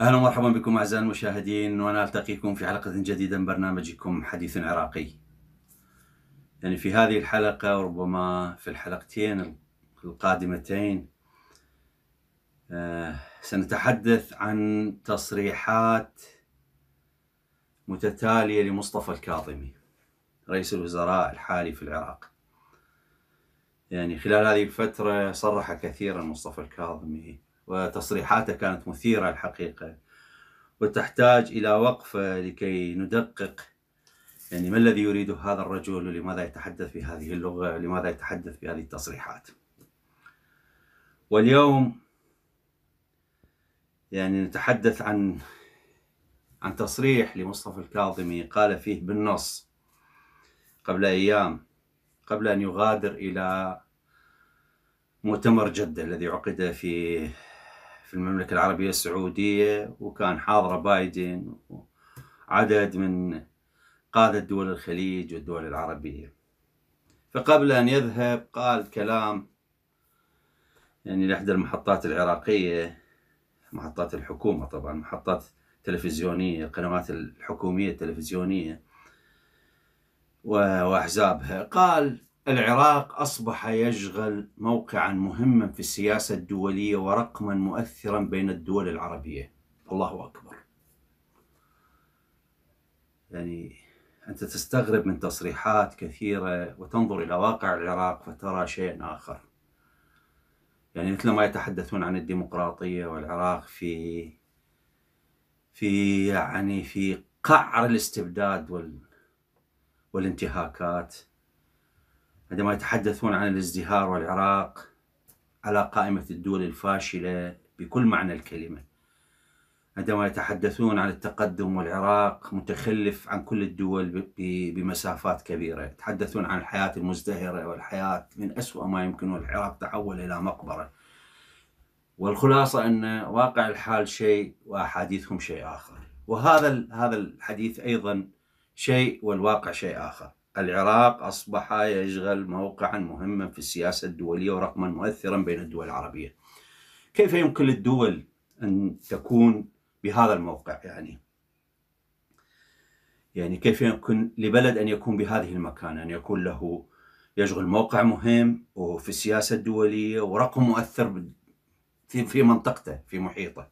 اهلا ومرحبا بكم اعزائي المشاهدين وانا التقيكم في حلقه جديده من برنامجكم حديث عراقي. يعني في هذه الحلقه وربما في الحلقتين القادمتين آه، سنتحدث عن تصريحات متتالية لمصطفى الكاظمي رئيس الوزراء الحالي في العراق يعني خلال هذه الفترة صرح كثيرا مصطفى الكاظمي وتصريحاته كانت مثيرة الحقيقة وتحتاج إلى وقفة لكي ندقق يعني ما الذي يريده هذا الرجل ولماذا يتحدث بهذه اللغة لماذا يتحدث بهذه التصريحات واليوم يعني نتحدث عن عن تصريح لمصطفى الكاظمي قال فيه بالنص قبل أيام قبل أن يغادر إلى مؤتمر جدة الذي عقد في في المملكة العربية السعودية وكان حاضرة بايدن وعدد من قادة دول الخليج والدول العربية فقبل أن يذهب قال كلام يعني لإحدى المحطات العراقية محطات الحكومة طبعا محطات تلفزيونية قنوات الحكومية التلفزيونية وأحزابها قال العراق أصبح يشغل موقعا مهما في السياسة الدولية ورقما مؤثرا بين الدول العربية الله أكبر يعني أنت تستغرب من تصريحات كثيرة وتنظر إلى واقع العراق فترى شيء آخر يعني مثل ما يتحدثون عن الديمقراطية والعراق في في يعني في قعر الاستبداد وال والانتهاكات عندما يتحدثون عن الازدهار والعراق على قائمة الدول الفاشلة بكل معنى الكلمة عندما يتحدثون عن التقدم والعراق متخلف عن كل الدول بمسافات كبيرة يتحدثون عن الحياة المزدهرة والحياة من أسوأ ما يمكن والعراق تحول إلى مقبرة والخلاصة أن واقع الحال شيء وأحاديثهم شيء آخر وهذا هذا الحديث أيضا شيء والواقع شيء آخر العراق أصبح يشغل موقعا مهما في السياسة الدولية ورقما مؤثرا بين الدول العربية كيف يمكن للدول أن تكون بهذا الموقع يعني يعني كيف يمكن لبلد أن يكون بهذه المكانة أن يكون له يشغل موقع مهم وفي السياسة الدولية ورقم مؤثر في في منطقته في محيطه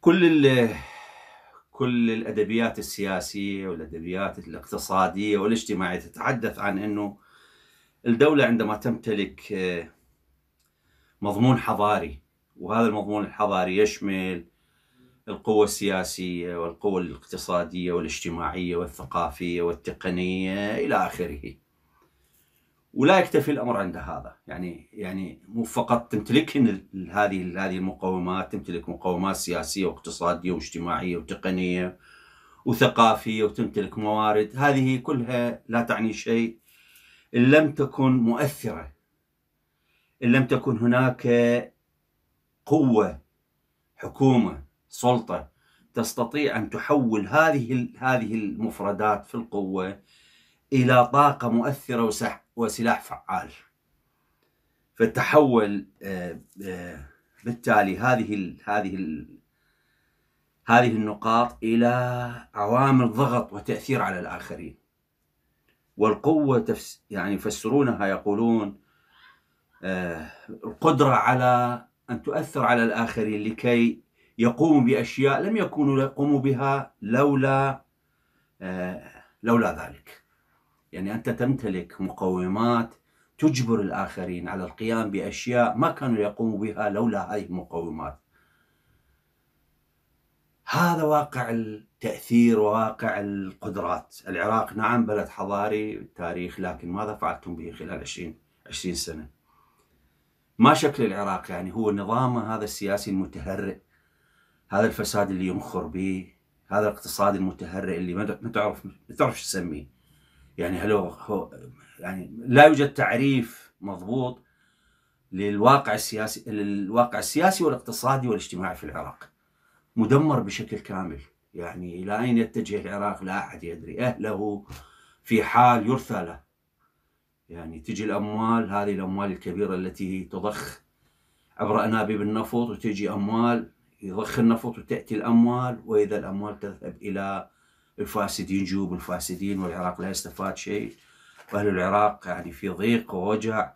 كل ال كل الادبيات السياسيه والادبيات الاقتصاديه والاجتماعيه تتحدث عن انه الدوله عندما تمتلك مضمون حضاري وهذا المضمون الحضاري يشمل القوة السياسية والقوة الاقتصادية والاجتماعية والثقافية والتقنية إلى آخره ولا يكتفي الأمر عند هذا يعني يعني مو فقط تمتلك هذه هذه المقومات تمتلك مقومات سياسية واقتصادية واجتماعية وتقنية وثقافية وتمتلك موارد هذه كلها لا تعني شيء إن لم تكن مؤثرة إن لم تكن هناك قوة حكومة سلطة تستطيع أن تحول هذه هذه المفردات في القوة إلى طاقة مؤثرة وسلاح فعال فتحول آه، آه، بالتالي هذه الـ هذه الـ هذه النقاط إلى عوامل ضغط وتأثير على الآخرين والقوة يعني يفسرونها يقولون آه، القدرة على أن تؤثر على الآخرين لكي يقوموا بأشياء لم يكونوا يقوموا بها لولا آه، لولا ذلك يعني أنت تمتلك مقومات تجبر الآخرين على القيام بأشياء ما كانوا يقوموا بها لولا هذه المقومات هذا واقع التأثير وواقع القدرات العراق نعم بلد حضاري بالتاريخ لكن ماذا فعلتم به خلال 20 20 سنة ما شكل العراق يعني هو نظامه هذا السياسي المتهرئ هذا الفساد اللي يمخر به هذا الاقتصاد المتهرئ اللي ما تعرف ما تعرف شو تسميه يعني هل هو يعني لا يوجد تعريف مضبوط للواقع السياسي للواقع السياسي والاقتصادي والاجتماعي في العراق مدمر بشكل كامل يعني الى اين يتجه العراق لا احد يدري اهله في حال يرثى له يعني تجي الأموال هذه الأموال الكبيرة التي تضخ عبر أنابيب النفط وتجي أموال يضخ النفط وتأتي الأموال وإذا الأموال تذهب إلى الفاسدين جوب الفاسدين والعراق لا يستفاد شيء وأهل العراق يعني في ضيق ووجع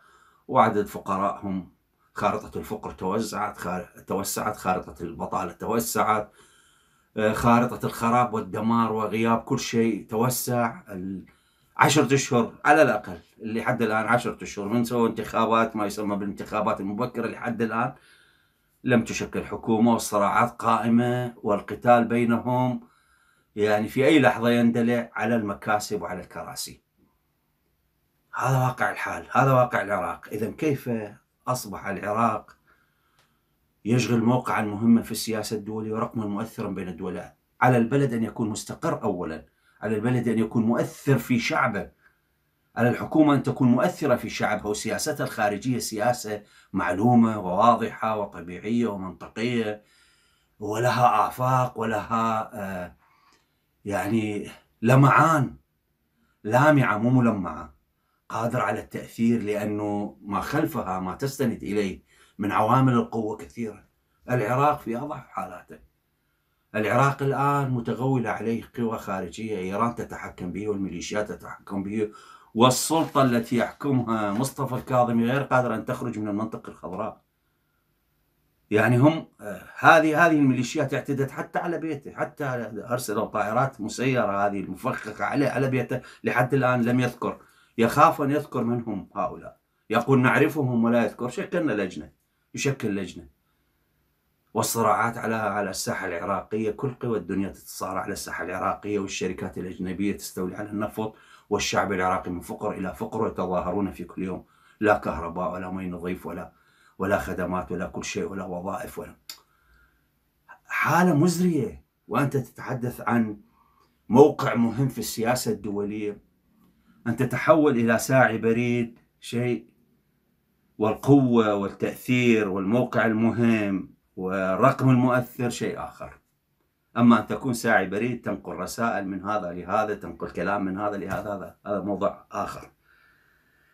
وعدد فقرائهم خارطة الفقر توزعت توسعت خارطة البطالة توسعت آه، خارطة الخراب والدمار وغياب كل شيء توسع عشرة اشهر على الاقل اللي حد الان عشرة اشهر من سووا انتخابات ما يسمى بالانتخابات المبكره لحد الان لم تشكل حكومه والصراعات قائمه والقتال بينهم يعني في اي لحظه يندلع على المكاسب وعلى الكراسي. هذا واقع الحال، هذا واقع العراق، اذا كيف اصبح العراق يشغل موقعا مهما في السياسه الدوليه ورقما مؤثرا بين الدول على البلد ان يكون مستقر اولا على البلد أن يكون مؤثر في شعبه على الحكومة أن تكون مؤثرة في شعبها وسياستها الخارجية سياسة معلومة وواضحة وطبيعية ومنطقية ولها آفاق ولها آه، يعني لمعان لامعة مو ملمعة قادرة على التأثير لأنه ما خلفها ما تستند إليه من عوامل القوة كثيرة العراق في أضعف حالاته العراق الآن متغولة عليه قوى خارجية إيران تتحكم به والميليشيات تتحكم به والسلطة التي يحكمها مصطفى الكاظمي غير قادرة أن تخرج من المنطقة الخضراء يعني هم آه، هذه هذه الميليشيات اعتدت حتى على بيته حتى أرسلوا طائرات مسيرة هذه المفخخة عليه على بيته لحد الآن لم يذكر يخاف أن يذكر من هم هؤلاء يقول نعرفهم ولا يذكر شكلنا لجنة يشكل لجنة والصراعات على على الساحه العراقيه، كل قوى الدنيا تتصارع على الساحه العراقيه والشركات الاجنبيه تستولي على النفط والشعب العراقي من فقر الى فقر يتظاهرون في كل يوم، لا كهرباء ولا مي نظيف ولا ولا خدمات ولا كل شيء ولا وظائف ولا حاله مزريه وانت تتحدث عن موقع مهم في السياسه الدوليه ان تتحول الى ساعي بريد شيء والقوه والتاثير والموقع المهم والرقم المؤثر شيء آخر أما أن تكون ساعي بريد تنقل رسائل من هذا لهذا تنقل كلام من هذا لهذا هذا هذا موضوع آخر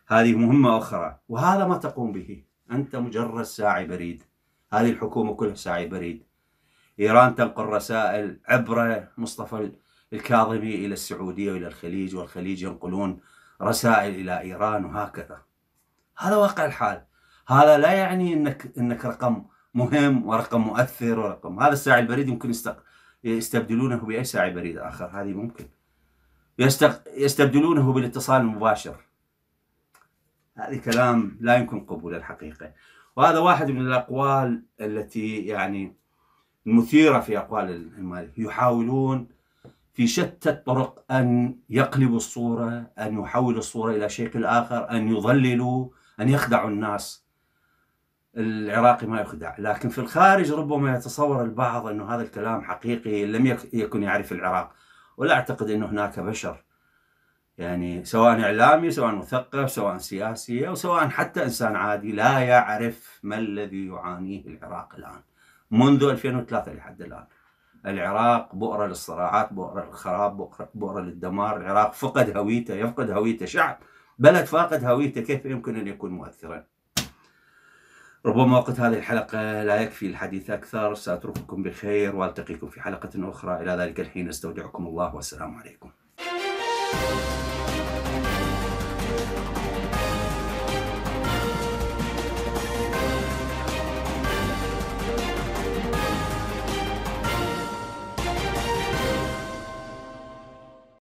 هذه مهمة أخرى وهذا ما تقوم به أنت مجرد ساعي بريد هذه الحكومة كلها ساعي بريد إيران تنقل رسائل عبر مصطفى الكاظمي إلى السعودية وإلى الخليج والخليج ينقلون رسائل إلى إيران وهكذا هذا واقع الحال هذا لا يعني أنك, إنك رقم مهم ورقم مؤثر ورقم هذا الساعي البريد يمكن يستق... يستبدلونه بأي ساعي بريد آخر هذه ممكن يستق... يستبدلونه بالاتصال المباشر هذا كلام لا يمكن قبوله الحقيقة وهذا واحد من الأقوال التي يعني المثيرة في أقوال المالك يحاولون في شتى الطرق أن يقلبوا الصورة أن يحولوا الصورة إلى شكل آخر أن يضللوا أن يخدعوا الناس العراقي ما يخدع لكن في الخارج ربما يتصور البعض أنه هذا الكلام حقيقي لم يكن يعرف العراق ولا أعتقد أنه هناك بشر يعني سواء إعلامي سواء مثقف سواء سياسي أو سواء حتى إنسان عادي لا يعرف ما الذي يعانيه العراق الآن منذ 2003 لحد الآن العراق بؤرة للصراعات بؤرة للخراب بؤرة للدمار العراق فقد هويته يفقد هويته شعب بلد فاقد هويته كيف يمكن أن يكون مؤثراً ربما وقت هذه الحلقة لا يكفي الحديث أكثر سأترككم بخير وألتقيكم في حلقة أخرى إلى ذلك الحين أستودعكم الله والسلام عليكم